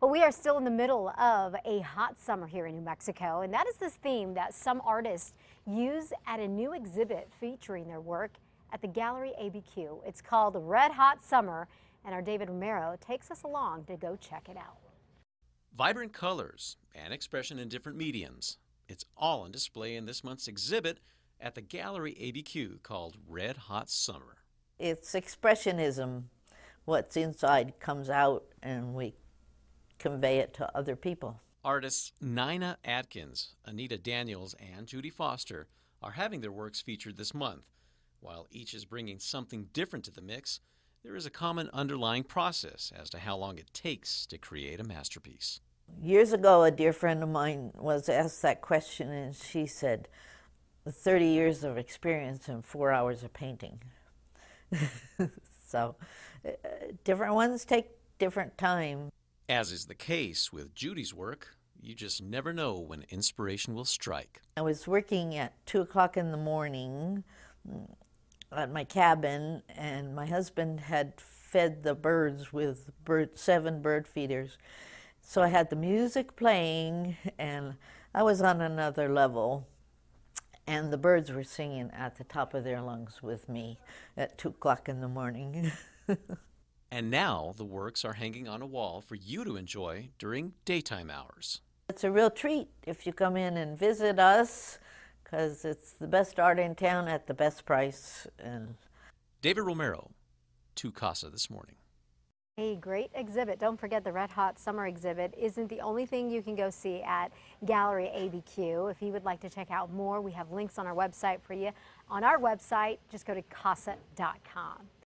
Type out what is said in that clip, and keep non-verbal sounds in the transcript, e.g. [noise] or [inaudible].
Well, we are still in the middle of a hot summer here in New Mexico, and that is this theme that some artists use at a new exhibit featuring their work at the Gallery ABQ. It's called Red Hot Summer, and our David Romero takes us along to go check it out. Vibrant colors and expression in different mediums. It's all on display in this month's exhibit at the Gallery ABQ called Red Hot Summer. It's expressionism. What's inside comes out, and we convey it to other people. Artists Nina Atkins, Anita Daniels, and Judy Foster are having their works featured this month. While each is bringing something different to the mix, there is a common underlying process as to how long it takes to create a masterpiece. Years ago, a dear friend of mine was asked that question, and she said, 30 years of experience and four hours of painting. [laughs] so, uh, different ones take different time. As is the case with Judy's work, you just never know when inspiration will strike. I was working at 2 o'clock in the morning mm, at my cabin, and my husband had fed the birds with bird, seven bird feeders. So I had the music playing, and I was on another level. And the birds were singing at the top of their lungs with me at 2 o'clock in the morning. [laughs] And now the works are hanging on a wall for you to enjoy during daytime hours. It's a real treat if you come in and visit us because it's the best art in town at the best price. And David Romero, to Casa this morning. A great exhibit. Don't forget the Red Hot Summer exhibit isn't the only thing you can go see at Gallery ABQ. If you would like to check out more, we have links on our website for you. On our website, just go to casa.com.